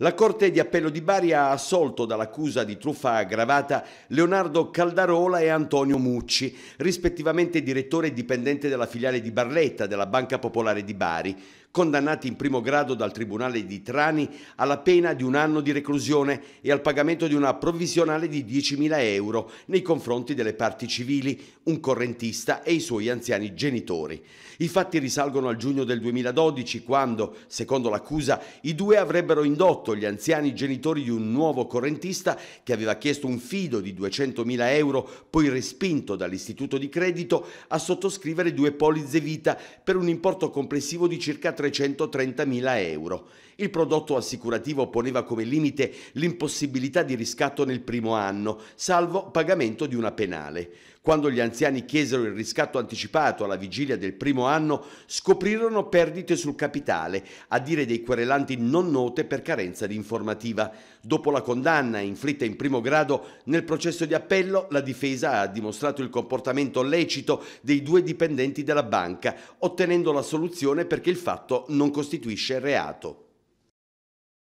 La Corte di Appello di Bari ha assolto dall'accusa di truffa aggravata Leonardo Caldarola e Antonio Mucci, rispettivamente direttore e dipendente della filiale di Barletta della Banca Popolare di Bari, condannati in primo grado dal Tribunale di Trani alla pena di un anno di reclusione e al pagamento di una provvisionale di 10.000 euro nei confronti delle parti civili, un correntista e i suoi anziani genitori. I fatti risalgono al giugno del 2012 quando, secondo l'accusa, i due avrebbero indotto 18 gli anziani genitori di un nuovo correntista che aveva chiesto un fido di 200.000 euro, poi respinto dall'istituto di credito, a sottoscrivere due polizze vita per un importo complessivo di circa 330.000 euro. Il prodotto assicurativo poneva come limite l'impossibilità di riscatto nel primo anno, salvo pagamento di una penale. Quando gli anziani chiesero il riscatto anticipato alla vigilia del primo anno, scoprirono perdite sul capitale, a dire dei querelanti non note per carenza di informativa. Dopo la condanna inflitta in primo grado nel processo di appello, la difesa ha dimostrato il comportamento lecito dei due dipendenti della banca, ottenendo la soluzione perché il fatto non costituisce reato.